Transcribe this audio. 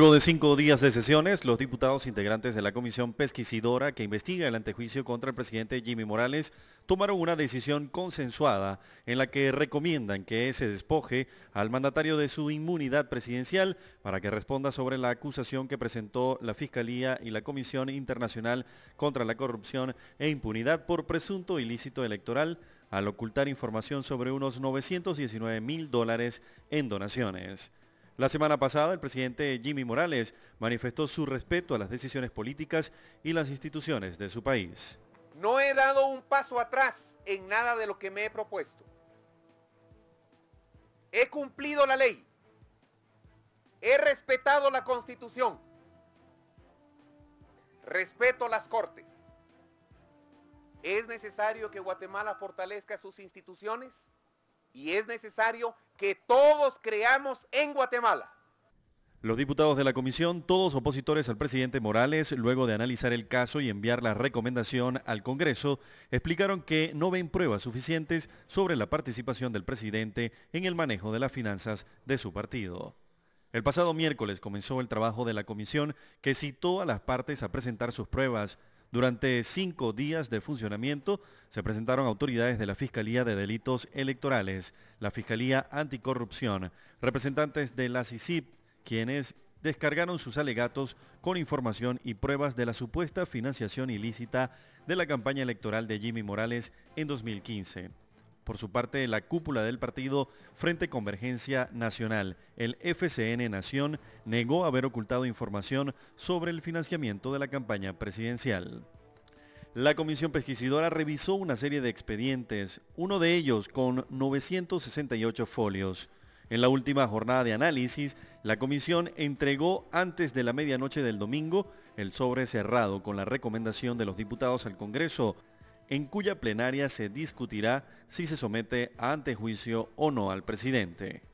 Luego de cinco días de sesiones, los diputados integrantes de la comisión pesquisidora que investiga el antejuicio contra el presidente Jimmy Morales tomaron una decisión consensuada en la que recomiendan que se despoje al mandatario de su inmunidad presidencial para que responda sobre la acusación que presentó la Fiscalía y la Comisión Internacional contra la Corrupción e Impunidad por presunto ilícito electoral al ocultar información sobre unos 919 mil dólares en donaciones. La semana pasada, el presidente Jimmy Morales manifestó su respeto a las decisiones políticas y las instituciones de su país. No he dado un paso atrás en nada de lo que me he propuesto. He cumplido la ley. He respetado la constitución. Respeto las cortes. Es necesario que Guatemala fortalezca sus instituciones y es necesario que todos creamos en Guatemala. Los diputados de la comisión, todos opositores al presidente Morales, luego de analizar el caso y enviar la recomendación al Congreso, explicaron que no ven pruebas suficientes sobre la participación del presidente en el manejo de las finanzas de su partido. El pasado miércoles comenzó el trabajo de la comisión que citó a las partes a presentar sus pruebas durante cinco días de funcionamiento se presentaron autoridades de la Fiscalía de Delitos Electorales, la Fiscalía Anticorrupción, representantes de la CICIP, quienes descargaron sus alegatos con información y pruebas de la supuesta financiación ilícita de la campaña electoral de Jimmy Morales en 2015. Por su parte, la cúpula del partido Frente Convergencia Nacional, el FCN Nación, negó haber ocultado información sobre el financiamiento de la campaña presidencial. La comisión pesquisidora revisó una serie de expedientes, uno de ellos con 968 folios. En la última jornada de análisis, la comisión entregó antes de la medianoche del domingo el sobre cerrado con la recomendación de los diputados al Congreso en cuya plenaria se discutirá si se somete a antejuicio o no al presidente.